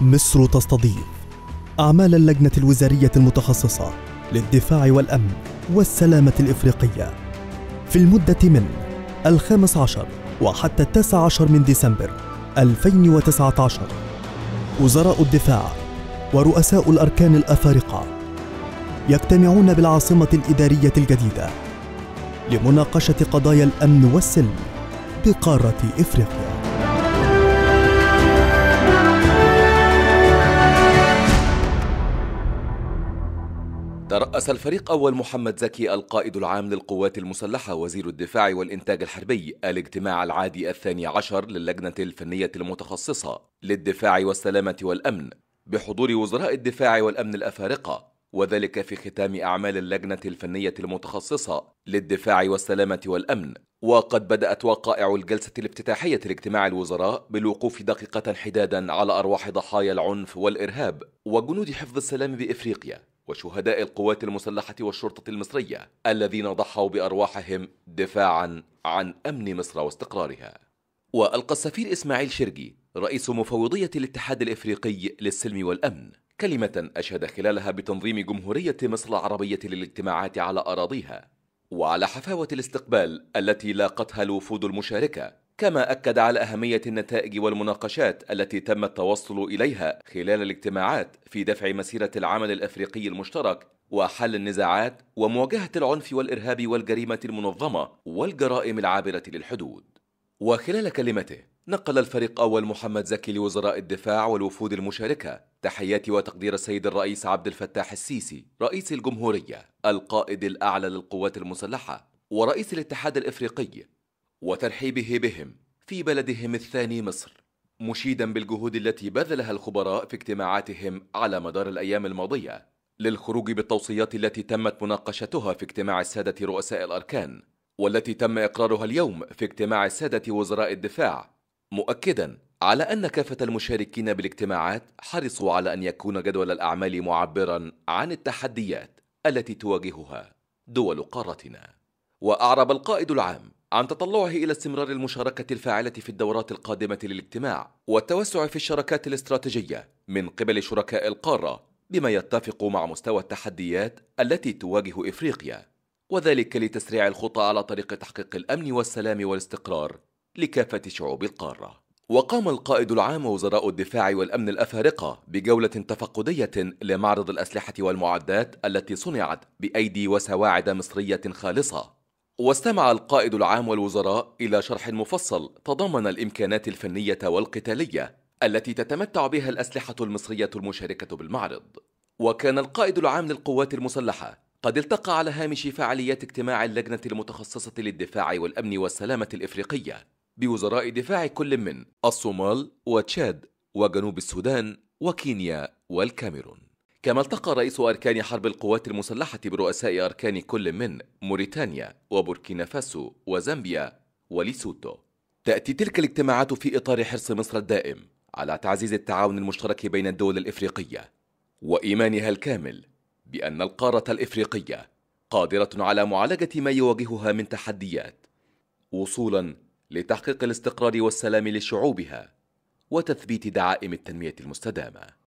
مصر تستضيف أعمال اللجنة الوزارية المتخصصة للدفاع والأمن والسلامة الإفريقية في المدة من الخامس عشر وحتى التاسع عشر من ديسمبر 2019 وزراء الدفاع ورؤساء الأركان الأفارقة يجتمعون بالعاصمة الإدارية الجديدة لمناقشة قضايا الأمن والسلم بقارة إفريقيا رأس الفريق أول محمد زكي القائد العام للقوات المسلحة وزير الدفاع والإنتاج الحربي الاجتماع العادي الثاني عشر للجنة الفنية المتخصصة للدفاع والسلامة والأمن بحضور وزراء الدفاع والأمن الأفارقة وذلك في ختام أعمال اللجنة الفنية المتخصصة للدفاع والسلامة والأمن وقد بدأت وقائع الجلسة الافتتاحية لاجتماع الوزراء بالوقوف دقيقة حدادا على أرواح ضحايا العنف والإرهاب وجنود حفظ السلام بإفريقيا وشهداء القوات المسلحة والشرطة المصرية الذين ضحوا بأرواحهم دفاعا عن أمن مصر واستقرارها وألقى السفير إسماعيل شرقي رئيس مفوضية الاتحاد الإفريقي للسلم والأمن كلمة أشهد خلالها بتنظيم جمهورية مصر العربية للاجتماعات على أراضيها وعلى حفاوة الاستقبال التي لاقتها الوفود المشاركة كما أكد على أهمية النتائج والمناقشات التي تم التوصل إليها خلال الاجتماعات في دفع مسيرة العمل الأفريقي المشترك وحل النزاعات ومواجهة العنف والإرهاب والجريمة المنظمة والجرائم العابرة للحدود. وخلال كلمته نقل الفريق أول محمد زكي لوزراء الدفاع والوفود المشاركة تحياتي وتقدير السيد الرئيس عبد الفتاح السيسي رئيس الجمهورية القائد الأعلى للقوات المسلحة ورئيس الاتحاد الإفريقي وترحيبه بهم في بلدهم الثاني مصر مشيدا بالجهود التي بذلها الخبراء في اجتماعاتهم على مدار الايام الماضيه للخروج بالتوصيات التي تمت مناقشتها في اجتماع الساده رؤساء الاركان والتي تم اقرارها اليوم في اجتماع الساده وزراء الدفاع مؤكدا على ان كافه المشاركين بالاجتماعات حرصوا على ان يكون جدول الاعمال معبرا عن التحديات التي تواجهها دول قارتنا واعرب القائد العام عن تطلعه الى استمرار المشاركه الفاعله في الدورات القادمه للاجتماع والتوسع في الشراكات الاستراتيجيه من قبل شركاء القاره بما يتفق مع مستوى التحديات التي تواجه افريقيا وذلك لتسريع الخطى على طريق تحقيق الامن والسلام والاستقرار لكافه شعوب القاره وقام القائد العام وزراء الدفاع والأمن الأفارقة بجولة تفقدية لمعرض الأسلحة والمعدات التي صنعت بأيدي وسواعد مصرية خالصة واستمع القائد العام والوزراء إلى شرح مفصل تضمن الإمكانات الفنية والقتالية التي تتمتع بها الأسلحة المصرية المشاركة بالمعرض وكان القائد العام للقوات المسلحة قد التقى على هامش فعاليات اجتماع اللجنة المتخصصة للدفاع والأمن والسلامة الإفريقية بوزراء دفاع كل من الصومال وتشاد وجنوب السودان وكينيا والكاميرون كما التقى رئيس أركان حرب القوات المسلحة برؤساء أركان كل من موريتانيا وبوركينا فاسو وزامبيا وليسوتو تأتي تلك الاجتماعات في إطار حرص مصر الدائم على تعزيز التعاون المشترك بين الدول الإفريقية وإيمانها الكامل بأن القارة الإفريقية قادرة على معالجة ما يواجهها من تحديات وصولا لتحقيق الاستقرار والسلام لشعوبها وتثبيت دعائم التنمية المستدامة